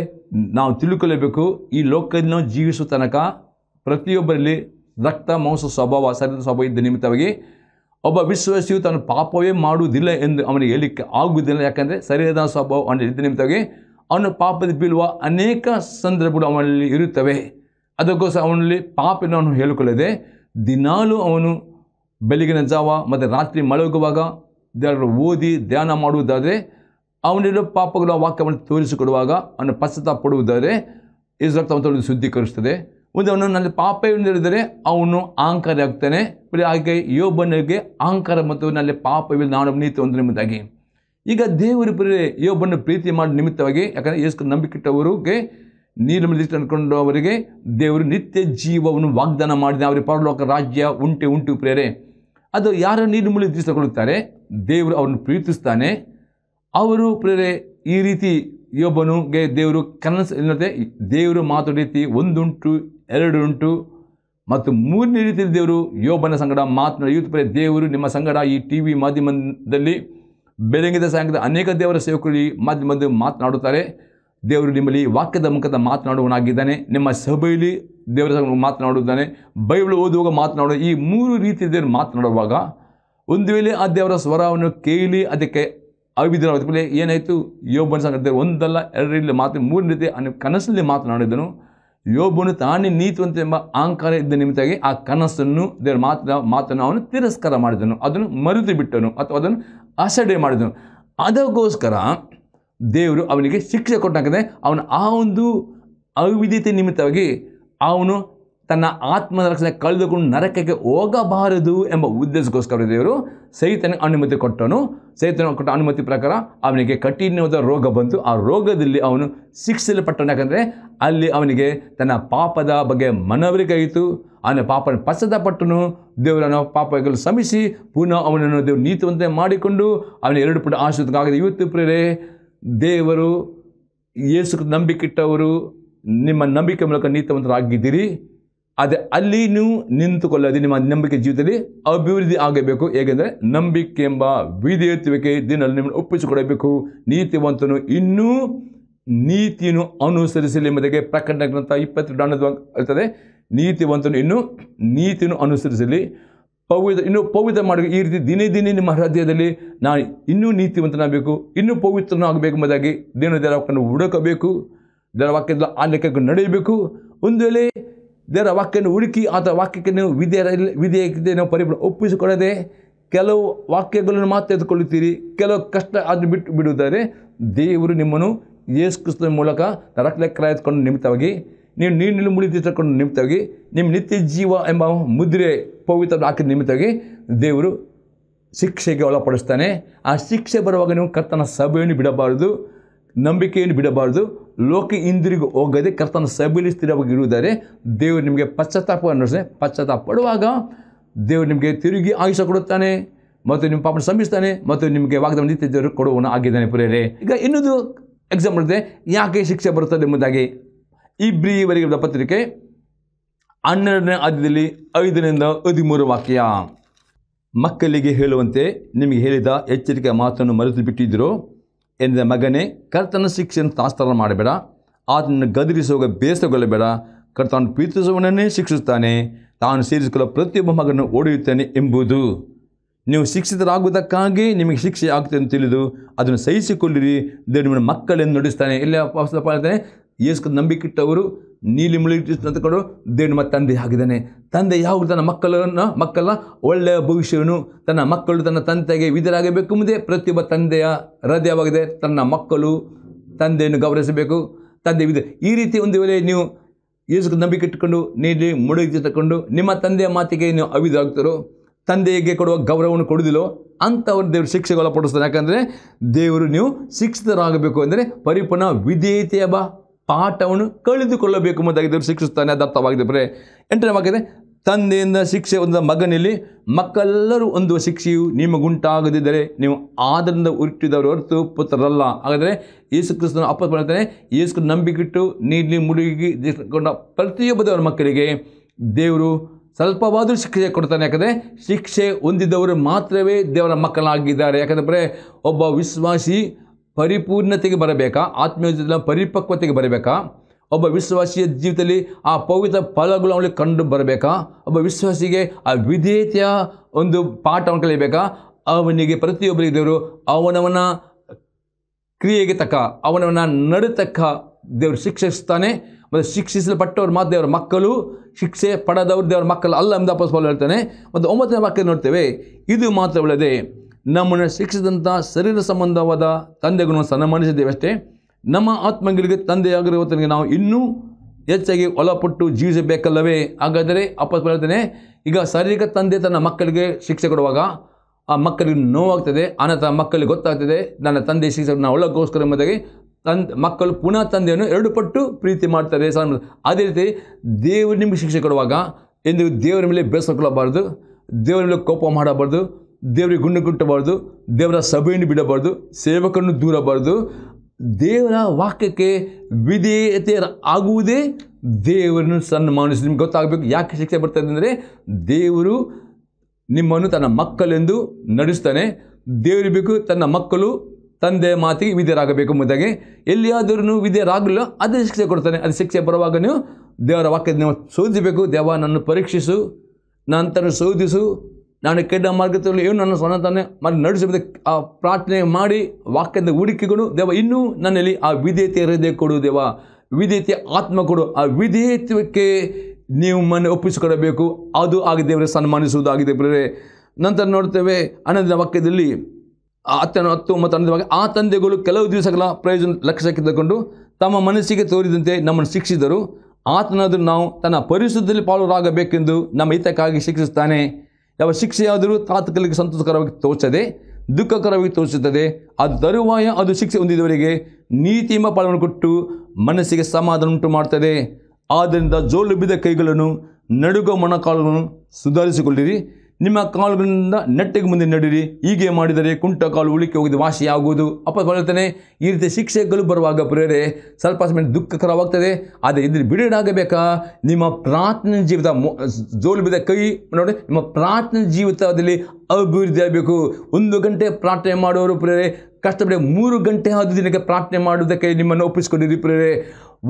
ನಾವು ತಿಳ್ಕೊಳ್ಳಬೇಕು ಈ ಲೋಕದಿಂದ ಜೀವಿಸುವ ತನಕ ಪ್ರತಿಯೊಬ್ಬರಲ್ಲಿ ರಕ್ತ ಮಾಂಸ ಸ್ವಭಾವ ಸರಿದ ಸ್ವಭಾವ ಇದ್ದ ನಿಮಿತ್ತವಾಗಿ ಒಬ್ಬ ವಿಶ್ವಾಸಿಯು ತಾನು ಪಾಪವೇ ಮಾಡುವುದಿಲ್ಲ ಎಂದು ಅವನಿಗೆ ಹೇಳಲಿಕ್ಕೆ ಆಗುವುದಿಲ್ಲ ಯಾಕಂದರೆ ಸರಿಯಾದ ಸ್ವಭಾವ ಅಂದರೆ ಇದ್ದ ನಿಮಿತ್ತವಾಗಿ ಅವನು ಪಾಪದ ಬೀಳುವ ಅನೇಕ ಸಂದರ್ಭಗಳು ಅವನಲ್ಲಿ ಇರುತ್ತವೆ ಅದಕ್ಕೋಸ್ಕರ ಅವನಲ್ಲಿ ಪಾಪನ ಅವನು ಹೇಳಿಕೊಳ್ಳದೆ ದಿನಾಲೂ ಅವನು ಬೆಳಗಿನ ಜಾವ ಮತ್ತು ರಾತ್ರಿ ಮಲಗುವಾಗ ದೇವರು ಓದಿ ಧ್ಯಾನ ಮಾಡುವುದಾದರೆ ಅವನಿರೋ ಪಾಪಗಳ ವಾಕ್ಯವನ್ನು ತೋರಿಸಿಕೊಡುವಾಗ ಅವನು ಪಶ್ಚಾತ್ತ ಪಡುವುದಾದರೆ ಇಸ್ರಾಕ್ ಅವನು ಶುದ್ಧೀಕರಿಸ್ತದೆ ಒಂದು ಅವನು ನನ್ನ ಪಾಪ ಹೇಳಿದರೆ ಅವನು ಅಹಂಕಾರ ಆಗ್ತಾನೆ ಹಾಗೆ ಯೋಬನಿಗೆ ಅಹಂಕಾರ ಮತ್ತು ನನ್ನ ಪಾಪವಿಲ್ಲ ನಾನು ನೀತಿ ನಿಮ್ಮದಾಗಿ ಈಗ ದೇವರು ಪ್ರೇರೇ ಒಬ್ಬನ ಪ್ರೀತಿ ಮಾಡಿ ನಿಮಿತ್ತವಾಗಿ ಯಾಕಂದರೆ ಯೇಸು ನಂಬಿಕೆಟ್ಟವರಿಗೆ ನೀರು ಅಂದ್ಕೊಂಡು ಅಂದ್ಕೊಂಡವರಿಗೆ ದೇವರು ನಿತ್ಯ ಜೀವವನ್ನು ವಾಗ್ದಾನ ಮಾಡಿದ ಅವರಿಗೆ ಪರಲೋಕ ರಾಜ್ಯ ಉಂಟೆ ಉಂಟು ಪ್ರೇರೆ ಅದು ಯಾರು ನೀರು ಮುಳುಗಿ ತಗೊಳ್ಳುತ್ತಾರೆ ದೇವರು ಅವ್ರನ್ನ ಪ್ರೀತಿಸ್ತಾನೆ ಅವರು ಪ್ರೇರೆ ಈ ರೀತಿ ಯೋಬನಿಗೆ ದೇವರು ಕನಸು ಇಲ್ಲದೆ ದೇವರು ಮಾತು ರೀತಿ ಒಂದುಂಟು ಎರಡು ಉಂಟು ಮತ್ತು ಮೂರನೇ ರೀತಿಯಲ್ಲಿ ದೇವರು ಯೋಬನ ಸಂಗಡ ಮಾತನಾಡಿ ಯೂತ್ ಪ್ರೇ ದೇವರು ನಿಮ್ಮ ಸಂಗಡ ಈ ಟಿ ವಿ ಮಾಧ್ಯಮದಲ್ಲಿ ಬೆಳಗಿದ ಸಾಯಂಕಾಲದ ಅನೇಕ ದೇವರ ಸೇವಕರು ಈ ಮಾಧ್ಯಮದ ಮಾತನಾಡುತ್ತಾರೆ ದೇವರು ನಿಮ್ಮಲ್ಲಿ ವಾಕ್ಯದ ಮುಖದ ಮಾತನಾಡುವನಾಗಿದ್ದಾನೆ ನಿಮ್ಮ ಸಭೆಯಲ್ಲಿ ದೇವರ ಮಾತನಾಡುತ್ತಾನೆ ಬೈಬಲ್ ಓದುವಾಗ ಮಾತನಾಡುವ ಈ ಮೂರು ರೀತಿಯ ದೇವರು ಮಾತನಾಡುವಾಗ ಒಂದು ವೇಳೆ ಆ ದೇವರ ಸ್ವರವನ್ನು ಕೇಳಿ ಅದಕ್ಕೆ ಅವಿದ್ರಾದ ಏನಾಯಿತು ಯೋಬನ ಸಂಗತಿ ಒಂದಲ್ಲ ಎರಡರಲ್ಲಿ ಮಾತು ಮೂರು ರೀತಿ ಅನ್ನ ಕನಸಲ್ಲಿ ಮಾತನಾಡಿದನು ಯೋಬನು ತಾನೇ ನೀತುವಂತೆ ಎಂಬ ಅಹಂಕಾರ ಇದ್ದ ನಿಮಿತ್ತಾಗಿ ಆ ಕನಸನ್ನು ದೇವರ ಮಾತನ ಮಾತನ್ನು ಅವನು ತಿರಸ್ಕಾರ ಮಾಡಿದನು ಅದನ್ನು ಮರೆತು ಬಿಟ್ಟನು ಅಥವಾ ಅದನ್ನು ಅಸಡೆ ಮಾಡಿದನು ಅದಕ್ಕೋಸ್ಕರ ದೇವರು ಅವನಿಗೆ ಶಿಕ್ಷೆ ಕೊಟ್ಟಾಕಂದರೆ ಅವನು ಆ ಒಂದು ಅವಿದ್ಯತೆ ನಿಮಿತ್ತವಾಗಿ ಅವನು ತನ್ನ ಆತ್ಮದ ರಕ್ಷಣೆ ಕಳೆದುಕೊಂಡು ನರಕಕ್ಕೆ ಹೋಗಬಾರದು ಎಂಬ ಉದ್ದೇಶಕ್ಕೋಸ್ಕರ ದೇವರು ಸೈತನಿಗೆ ಅನುಮತಿ ಕೊಟ್ಟನು ಸೈತನ ಕೊಟ್ಟ ಅನುಮತಿ ಪ್ರಕಾರ ಅವನಿಗೆ ಕಠಿಣವಾದ ರೋಗ ಬಂತು ಆ ರೋಗದಲ್ಲಿ ಅವನು ಶಿಕ್ಷಿಸಲ್ಪಟ್ಟನು ಯಾಕಂದರೆ ಅಲ್ಲಿ ಅವನಿಗೆ ತನ್ನ ಪಾಪದ ಬಗ್ಗೆ ಆಯಿತು ಅವನ ಪಾಪನ ಪಟ್ಟನು ದೇವರನ್ನು ಪಾಪಗಳು ಶ್ರಮಿಸಿ ಪುನಃ ಅವನನ್ನು ದೇವರು ನೀತಿವಂತೆ ಮಾಡಿಕೊಂಡು ಅವನ ಎರಡು ಪುಟ ಆಶ್ರತಕ್ಕಾಗದ ಇವತ್ತು ಪ್ರೇರೆ ದೇವರು ಯೇಸು ನಂಬಿಕೆ ಇಟ್ಟವರು ನಿಮ್ಮ ನಂಬಿಕೆ ಮೂಲಕ ನೀತಿವಂತರಾಗಿದ್ದೀರಿ ಅದೇ ಅಲ್ಲಿ ನೀವು ನಿಂತುಕೊಳ್ಳದೆ ನಿಮ್ಮ ನಂಬಿಕೆ ಜೀವಿತದಲ್ಲಿ ಅಭಿವೃದ್ಧಿ ಆಗಬೇಕು ಹೇಗೆಂದರೆ ನಂಬಿಕೆ ಎಂಬ ವಿಧೇಯತ್ವಕ್ಕೆ ಎತ್ತುವಿಕೆ ದಿನಲ್ಲಿ ನಿಮ್ಮನ್ನು ಒಪ್ಪಿಸಿಕೊಡಬೇಕು ನೀತಿವಂತನು ಇನ್ನೂ ನೀತಿಯನ್ನು ಅನುಸರಿಸಲಿ ಎಂಬುದಕ್ಕೆ ಪ್ರಕಟಣೆ ಗ್ರಂಥ ಇಪ್ಪತ್ತು ಅನ್ನೋದು ಇರ್ತದೆ ನೀತಿವಂತನು ಇನ್ನೂ ನೀತಿಯನ್ನು ಅನುಸರಿಸಲಿ ಪವಿತ್ರ ಇನ್ನೂ ಪವಿತ್ರ ಮಾಡಬೇಕು ಈ ರೀತಿ ದಿನೇ ದಿನೇ ನಿಮ್ಮ ಹೃದಯದಲ್ಲಿ ನಾನು ಇನ್ನೂ ನೀತಿವಂತನಾಗಬೇಕು ಇನ್ನೂ ಪವಿತ್ರನಾಗಬೇಕು ಎಂಬುದಾಗಿ ದೇವರ ಹುಡುಕಬೇಕು ದರವಾಕ್ಯದ ಆ ನಡೆಯಬೇಕು ಒಂದು ವೇಳೆ ದೇವರ ವಾಕ್ಯವನ್ನು ಹುಡುಕಿ ಆತ ವಾಕ್ಯಕ್ಕೆ ನೀವು ವಿಧೇಯರ ವಿಧೇಯಕ್ಕೆ ನಾವು ಪರಿಪೂರ್ಣ ಒಪ್ಪಿಸಿಕೊಳ್ಳದೆ ಕೆಲವು ವಾಕ್ಯಗಳನ್ನು ಮಾತ್ರ ತೆಗೆದುಕೊಳ್ಳುತ್ತೀರಿ ಕೆಲವು ಕಷ್ಟ ಅದನ್ನು ಬಿಟ್ಟು ಬಿಡುವುದಾದರೆ ದೇವರು ನಿಮ್ಮನ್ನು ಯೇಸು ಕ್ರಿಸ್ತನ ಮೂಲಕ ನರಕಲೆ ಕಾಯ್ದುಕೊಂಡು ನಿಮಿತ್ತವಾಗಿ ನೀವು ನೀರಿನಲ್ಲಿ ಮುಳಿದಿಟ್ಟುಕೊಂಡು ನಿಮಿತ್ತವಾಗಿ ನಿಮ್ಮ ನಿತ್ಯ ಜೀವ ಎಂಬ ಮುದ್ರೆ ಪವಿತ್ರ ಹಾಕಿದ ನಿಮಿತ್ತವಾಗಿ ದೇವರು ಶಿಕ್ಷೆಗೆ ಒಳಪಡಿಸ್ತಾನೆ ಆ ಶಿಕ್ಷೆ ಬರುವಾಗ ನೀವು ಕರ್ತನ ಸಭೆಯನ್ನು ಬಿಡಬಾರದು ನಂಬಿಕೆಯನ್ನು ಬಿಡಬಾರದು ಲೋಕ ಇಂದಿರಿಗೂ ಹೋಗದೆ ಕರ್ತನ ಸಭೆಯಲ್ಲಿ ಇರುವುದಾದರೆ ದೇವರು ನಿಮಗೆ ಪಶ್ಚಾತ್ತಾಪ ನಡೆಸಿ ಪಶ್ಚಾತ್ತಾಪ ಪಡುವಾಗ ದೇವರು ನಿಮಗೆ ತಿರುಗಿ ಆಯುಷ ಕೊಡುತ್ತಾನೆ ಮತ್ತು ನಿಮ್ಮ ಪಾಪನ ಸಂಭಿಸ್ತಾನೆ ಮತ್ತು ನಿಮಗೆ ವಾಗ್ದಾನ ನಿತ್ಯ ದೇವರು ಆಗಿದ್ದಾನೆ ಪುರೇರೆ ಈಗ ಇನ್ನೊಂದು ಎಕ್ಸಾಂಪಲ್ ಇದೆ ಯಾಕೆ ಶಿಕ್ಷೆ ಬರುತ್ತದೆ ಎಂಬುದಾಗಿ ಇಬ್ಬರಿವರೆಗೆ ಪತ್ರಿಕೆ ಹನ್ನೆರಡನೇ ಆದ್ಯದಲ್ಲಿ ಐದರಿಂದ ಹದಿಮೂರು ವಾಕ್ಯ ಮಕ್ಕಳಿಗೆ ಹೇಳುವಂತೆ ನಿಮಗೆ ಹೇಳಿದ ಎಚ್ಚರಿಕೆಯ ಮಾತನ್ನು ಮರೆತು ಬಿಟ್ಟಿದ್ದರು ಎಂದ ಮಗನೇ ಕರ್ತನ ಶಿಕ್ಷೆಯನ್ನು ತಾಸ್ತಾರ ಮಾಡಬೇಡ ಆತನನ್ನು ಗದರಿಸುವಾಗ ಬೇಸಗೊಳ್ಳಬೇಡ ಕರ್ತನ ಪ್ರೀತಿಸುವವನನ್ನೇ ಶಿಕ್ಷಿಸುತ್ತಾನೆ ತಾನು ಸೇರಿಸಿಕೊಳ್ಳೋ ಪ್ರತಿಯೊಬ್ಬ ಮಗನನ್ನು ಓಡಿಯುತ್ತೇನೆ ಎಂಬುದು ನೀವು ಶಿಕ್ಷಿತರಾಗುವುದಕ್ಕಾಗಿ ನಿಮಗೆ ಶಿಕ್ಷೆ ಆಗುತ್ತೆ ಅಂತ ತಿಳಿದು ಅದನ್ನು ಸಹಿಸಿಕೊಳ್ಳಿರಿ ದೇವರು ಮಕ್ಕಳೆಂದು ಮಕ್ಕಳನ್ನು ನಡೆಸ್ತಾನೆ ಇಲ್ಲ ಹೇಳ್ತಾನೆ ನಂಬಿಕೆ ಇಟ್ಟವರು ನೀಲಿ ಮುಳುಗಿ ತಗೊಂಡು ದೇವ್ ತಂದೆ ಆಗಿದ್ದಾನೆ ತಂದೆ ಯಾವಾಗ ತನ್ನ ಮಕ್ಕಳನ್ನು ಮಕ್ಕಳ ಒಳ್ಳೆಯ ಭವಿಷ್ಯವನ್ನು ತನ್ನ ಮಕ್ಕಳು ತನ್ನ ತಂದೆಗೆ ವಿಧರಾಗಬೇಕು ಮುಂದೆ ಪ್ರತಿಯೊಬ್ಬ ತಂದೆಯ ಹೃದಯವಾಗಿದೆ ತನ್ನ ಮಕ್ಕಳು ತಂದೆಯನ್ನು ಗೌರವಿಸಬೇಕು ತಂದೆ ವಿಧ ಈ ರೀತಿ ಒಂದು ವೇಳೆ ನೀವು ಯೇಸುಗೆ ನಂಬಿಕೆ ಇಟ್ಟುಕೊಂಡು ನೀಲಿ ಮುಳುಗಿ ತಗೊಂಡು ನಿಮ್ಮ ತಂದೆಯ ಮಾತಿಗೆ ನೀವು ಆಗ್ತಾರೋ ತಂದೆಗೆ ಕೊಡುವ ಗೌರವವನ್ನು ಕೊಡೋದಿಲ್ಲೋ ಅಂಥವ್ರು ದೇವರು ಶಿಕ್ಷೆಗೊಳಪಡಿಸ್ತಾರೆ ಒಳಪಡಿಸ್ತಾರೆ ಯಾಕಂದರೆ ದೇವರು ನೀವು ಶಿಕ್ಷಿತರಾಗಬೇಕು ಅಂದರೆ ಪರಿಪೂರ್ಣ ವಿಧೇಯತೆಯ ಬಾ ಪಾಠವನ್ನು ಕಳೆದುಕೊಳ್ಳಬೇಕು ಶಿಕ್ಷಿಸ್ತಾನೆ ಶಿಕ್ಷಿಸುತ್ತಾನೆ ಬರೇ ಎಂಟನೇ ವಾಕ್ಯತೆ ತಂದೆಯಿಂದ ಶಿಕ್ಷೆ ಹೊಂದ ಮಗನಲ್ಲಿ ಮಕ್ಕಳೆಲ್ಲರೂ ಒಂದು ಶಿಕ್ಷೆಯು ನಿಮಗುಂಟಾಗದಿದ್ದರೆ ನೀವು ಆದರಿಂದ ಹುಟ್ಟಿದವರು ಹೊರತು ಪುತ್ರರಲ್ಲ ಹಾಗಾದರೆ ಯೇಸು ಕ್ರಿಸ್ತನ ಅಪ್ಪ ಮಾಡ್ತಾನೆ ಯೇಸು ನಂಬಿಕಿಟ್ಟು ನೀಡಿ ಮುಡುಗಿ ಕೊಂಡ ದೇವರ ಮಕ್ಕಳಿಗೆ ದೇವರು ಸ್ವಲ್ಪವಾದರೂ ಶಿಕ್ಷೆ ಕೊಡ್ತಾನೆ ಯಾಕಂದರೆ ಶಿಕ್ಷೆ ಹೊಂದಿದವರು ಮಾತ್ರವೇ ದೇವರ ಮಕ್ಕಳಾಗಿದ್ದಾರೆ ಯಾಕಂದರೆ ಒಬ್ಬ ವಿಶ್ವಾಸಿ ಪರಿಪೂರ್ಣತೆಗೆ ಬರಬೇಕಾ ಆತ್ಮೀಯ ಜೀವನ ಪರಿಪಕ್ವತೆಗೆ ಬರಬೇಕಾ ಒಬ್ಬ ವಿಶ್ವಾಸಿಯ ಜೀವಿತದಲ್ಲಿ ಆ ಪವಿತ್ರ ಫಲಗಳು ಅವನಿಗೆ ಕಂಡು ಬರಬೇಕಾ ಒಬ್ಬ ವಿಶ್ವಾಸಿಗೆ ಆ ವಿಧೇಯತೆಯ ಒಂದು ಪಾಠವನ್ನು ಕಲಿಯಬೇಕಾ ಅವನಿಗೆ ಪ್ರತಿಯೊಬ್ಬರಿಗೆ ದೇವರು ಅವನವನ ಕ್ರಿಯೆಗೆ ತಕ್ಕ ಅವನವನ ನಡೆತಕ್ಕ ದೇವರು ಶಿಕ್ಷಿಸ್ತಾನೆ ಮತ್ತು ಶಿಕ್ಷಿಸಲ್ಪಟ್ಟವ್ರ ಮಾತು ದೇವರ ಮಕ್ಕಳು ಶಿಕ್ಷೆ ಪಡೆದವರು ದೇವರ ಮಕ್ಕಳು ಅಲ್ಲ ಎಂದಾಪಸ್ ಹೇಳ್ತಾನೆ ಮತ್ತು ಒಂಬತ್ತನೇ ವಾಕ್ಯ ನೋಡ್ತೇವೆ ಇದು ಮಾತ್ರವಲ್ಲದೆ ನಮ್ಮನ್ನು ಶಿಕ್ಷಿಸಿದಂಥ ಶರೀರ ಸಂಬಂಧವಾದ ತಂದೆಗೂ ಸನ್ಮಾನಿಸಿದ್ದೇವಷ್ಟೇ ನಮ್ಮ ಆತ್ಮಗಳಿಗೆ ತನಗೆ ನಾವು ಇನ್ನೂ ಹೆಚ್ಚಾಗಿ ಒಳಪಟ್ಟು ಜೀವಿಸಬೇಕಲ್ಲವೇ ಹಾಗಾದರೆ ಅಪ್ಪ ಹೇಳ್ತೇನೆ ಈಗ ಶಾರೀರಿಕ ತಂದೆ ತನ್ನ ಮಕ್ಕಳಿಗೆ ಶಿಕ್ಷೆ ಕೊಡುವಾಗ ಆ ಮಕ್ಕಳಿಗೆ ನೋವಾಗ್ತದೆ ಅನಂತರ ಮಕ್ಕಳಿಗೆ ಗೊತ್ತಾಗ್ತದೆ ನನ್ನ ತಂದೆ ಶಿಕ್ಷಕ ನಾವು ಒಳಗೋಸ್ಕರ ಎಂಬುದಾಗಿ ತಂದ್ ಮಕ್ಕಳು ಪುನಃ ತಂದೆಯನ್ನು ಎರಡು ಪಟ್ಟು ಪ್ರೀತಿ ಮಾಡ್ತಾರೆ ಸಣ್ಣ ಅದೇ ರೀತಿ ದೇವರು ನಿಮಗೆ ಶಿಕ್ಷೆ ಕೊಡುವಾಗ ಎಂದು ದೇವರ ಮೇಲೆ ಬೆಳೆಸಿಕೊಳ್ಳಬಾರ್ದು ದೇವರ ಮೇಲೆ ಕೋಪ ಮಾಡಬಾರ್ದು ದೇವರಿಗೆ ಗುಂಡು ಗುಟ್ಟಬಾರ್ದು ದೇವರ ಸಭೆಯನ್ನು ಬಿಡಬಾರ್ದು ಸೇವಕರನ್ನು ದೂರಬಾರ್ದು ದೇವರ ವಾಕ್ಯಕ್ಕೆ ವಿಧೇಯತೆ ಆಗುವುದೇ ದೇವರನ್ನು ಸನ್ಮಾನಿಸಿ ನಿಮ್ಗೆ ಗೊತ್ತಾಗಬೇಕು ಯಾಕೆ ಶಿಕ್ಷೆ ಬರ್ತದೆ ಅಂದರೆ ದೇವರು ನಿಮ್ಮನ್ನು ತನ್ನ ಮಕ್ಕಳೆಂದು ನಡೆಸ್ತಾನೆ ಬೇಕು ತನ್ನ ಮಕ್ಕಳು ತಂದೆ ಮಾತಿಗೆ ವಿಧೇಯರಾಗಬೇಕು ಮುದ್ದಾಗೆ ಎಲ್ಲಿಯಾದರೂ ವಿಧೇಯರಾಗಲಿಲ್ಲ ಅದೇ ಶಿಕ್ಷೆ ಕೊಡ್ತಾನೆ ಅದು ಶಿಕ್ಷೆ ಬರುವಾಗ ನೀವು ದೇವರ ವಾಕ್ಯದ ನೀವು ಶೋಧಿಸಬೇಕು ದೇವ ನನ್ನ ಪರೀಕ್ಷಿಸು ನಂತರ ಶೋಧಿಸು ನಾನು ಕೆಟ್ಟ ಮಾರ್ಗದಲ್ಲಿ ಏನು ನನ್ನ ಸನ್ನತಾನೆ ಮಾಡಿ ನಡೆಸಿದ ಆ ಪ್ರಾರ್ಥನೆ ಮಾಡಿ ವಾಕ್ಯದ ಹೂಡಿಕೆಗಳು ದೇವ ಇನ್ನೂ ನನ್ನಲ್ಲಿ ಆ ವಿಧೇಯತೆ ಹೃದಯ ಕೊಡು ದೇವ ವಿಧೇಯತೆ ಆತ್ಮ ಕೊಡು ಆ ವಿಧೇಯತ್ವಕ್ಕೆ ನೀವು ಮನೆ ಒಪ್ಪಿಸಿಕೊಡಬೇಕು ಅದು ಆಗಿದ್ದೇವರೇ ಸನ್ಮಾನಿಸುವುದಾಗಿದೆ ಬೇರೆ ನಂತರ ನೋಡ್ತೇವೆ ಅನದಿನ ವಾಕ್ಯದಲ್ಲಿ ಹತ್ತನ ಹತ್ತು ಮತ್ತು ವಾಕ್ಯ ಆ ತಂದೆಗಳು ಕೆಲವು ದಿವಸಗಳ ಪ್ರಯೋಜನ ಲಕ್ಷಕ್ಕೆ ತಗೊಂಡು ತಮ್ಮ ಮನಸ್ಸಿಗೆ ತೋರಿದಂತೆ ನಮ್ಮನ್ನು ಶಿಕ್ಷಿಸಿದರು ಆತನಾದರೂ ನಾವು ತನ್ನ ಪರಿಸರದಲ್ಲಿ ಪಾಲುರಾಗಬೇಕೆಂದು ನಮ್ಮ ಹಿತಕ್ಕಾಗಿ ಶಿಕ್ಷಿಸುತ್ತಾನೆ ಯಾವ ಶಿಕ್ಷೆಯಾದರೂ ತಾತ್ಕಾಲಿಕ ಸಂತೋಷಕರವಾಗಿ ತೋರಿಸದೆ ದುಃಖಕರವಾಗಿ ತೋರಿಸುತ್ತದೆ ಅದು ತರುವಾಯ ಅದು ಶಿಕ್ಷೆ ಹೊಂದಿದವರಿಗೆ ನೀತಿ ಎಂಬ ಕೊಟ್ಟು ಮನಸ್ಸಿಗೆ ಸಮಾಧಾನ ಉಂಟು ಮಾಡ್ತದೆ ಆದ್ದರಿಂದ ಜೋಲು ಬಿದ್ದ ಕೈಗಳನ್ನು ನಡುಗ ಮೊಣಕಾಲುಗಳನ್ನು ಸುಧಾರಿಸಿಕೊಳ್ಳಿರಿ ನಿಮ್ಮ ಕಾಲುಗಳಿಂದ ನೆಟ್ಟಿಗೆ ಮುಂದೆ ನಡೀರಿ ಹೀಗೆ ಮಾಡಿದರೆ ಕುಂಟ ಕಾಲು ಉಳಿಕೆ ಹೋಗಿದ್ದು ವಾಸಿಯಾಗುವುದು ಅಪ್ಪ ಬರುತ್ತಾನೆ ಈ ರೀತಿ ಶಿಕ್ಷೆಗಳು ಬರುವಾಗ ಪ್ರೇರೇ ಸ್ವಲ್ಪ ಸಮಯ ದುಃಖಕರವಾಗ್ತದೆ ಆದರೆ ಇದ್ರ ಬಿಡುಗಡಾಗಬೇಕಾ ನಿಮ್ಮ ಪ್ರಾರ್ಥನೆ ಜೀವಿತ ಜೋಲು ಬಿದ್ದ ಕೈ ನೋಡಿ ನಿಮ್ಮ ಪ್ರಾರ್ಥನೆ ಜೀವಿತದಲ್ಲಿ ಅಭಿವೃದ್ಧಿ ಆಗಬೇಕು ಒಂದು ಗಂಟೆ ಪ್ರಾರ್ಥನೆ ಮಾಡುವವರು ಪ್ರೇರೆ ಕಷ್ಟಪಡೆ ಮೂರು ಗಂಟೆ ಆದ ದಿನಕ್ಕೆ ಪ್ರಾರ್ಥನೆ ಮಾಡುವುದಕ್ಕೆ ನಿಮ್ಮನ್ನು ಒಪ್ಪಿಸಿಕೊಂಡಿರಿ ಪ್ರೇರೆ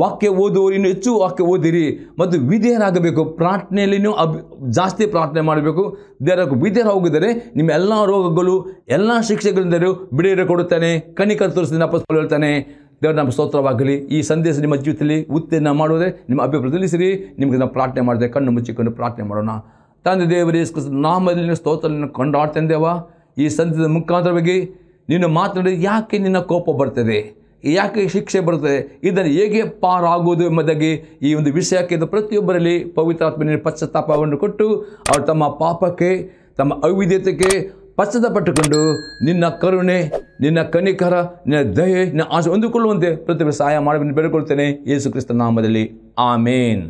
ವಾಕ್ಯ ಓದುವವರು ಇನ್ನೂ ಹೆಚ್ಚು ವಾಕ್ಯ ಓದಿರಿ ಮತ್ತು ವಿಧೇಯರಾಗಬೇಕು ಪ್ರಾರ್ಥನೆಯಲ್ಲಿ ಅಬ್ ಜಾಸ್ತಿ ಪ್ರಾರ್ಥನೆ ಮಾಡಬೇಕು ದೇವರ ಹೋಗಿದರೆ ನಿಮ್ಮ ಎಲ್ಲ ರೋಗಗಳು ಎಲ್ಲ ಶಿಕ್ಷೆಗಳಿಂದಲೂ ಬಿಡುಗಡೆ ಕೊಡುತ್ತಾನೆ ಕಣಿಕರ ತೋರಿಸಿದ ನಾಪಸ್ ಹೇಳ್ತಾನೆ ದೇವರ ನಮ್ಮ ಸ್ತೋತ್ರವಾಗಲಿ ಈ ಸಂದೇಶ ನಿಮ್ಮ ಜೀವಿತದಲ್ಲಿ ಉತ್ತೀರ್ಣ ಮಾಡುವುದೇ ನಿಮ್ಮ ಅಭಿಪ್ರಾಯ ತಿಳಿಸಿರಿ ನಿಮಗೆ ನಾವು ಪ್ರಾರ್ಥನೆ ಮಾಡಿದೆ ಕಣ್ಣು ಮುಚ್ಚಿಕೊಂಡು ಪ್ರಾರ್ಥನೆ ಮಾಡೋಣ ತಂದೆ ದೇವರೇ ನಾಮದಲ್ಲಿ ಸ್ತೋತ್ರವನ್ನು ಕೊಂಡಾಡ್ತೇನೆ ದೇವ ಈ ಸಂದೇಶದ ಮುಖಾಂತರವಾಗಿ ನೀನು ಮಾತನಾಡಿ ಯಾಕೆ ನಿನ್ನ ಕೋಪ ಬರ್ತದೆ ಯಾಕೆ ಶಿಕ್ಷೆ ಬರುತ್ತದೆ ಇದನ್ನು ಹೇಗೆ ಪಾರಾಗುವುದು ಎಂಬುದಾಗಿ ಈ ಒಂದು ವಿಷಯಕ್ಕೆ ಇದು ಪ್ರತಿಯೊಬ್ಬರಲ್ಲಿ ಪವಿತ್ರಾತ್ಮನ ಪಶ್ಚಾತ್ತಾಪವನ್ನು ಕೊಟ್ಟು ಅವರು ತಮ್ಮ ಪಾಪಕ್ಕೆ ತಮ್ಮ ಅವಿದ್ಯತೆಗೆ ಪಶ್ಚಾತ್ತಾಪಟ್ಟುಕೊಂಡು ನಿನ್ನ ಕರುಣೆ ನಿನ್ನ ಕನಿಕರ ನಿನ್ನ ದಯೆ ನಿನ್ನ ಆಸೆ ಹೊಂದಿಕೊಳ್ಳುವಂತೆ ಪ್ರತಿಯೊಬ್ಬರು ಸಹಾಯ ಮಾಡುವ ಬೇಡಿಕೊಳ್ತೇನೆ ಯೇಸು ಕ್ರಿಸ್ತ ನಾಮದಲ್ಲಿ ಆಮೇನ್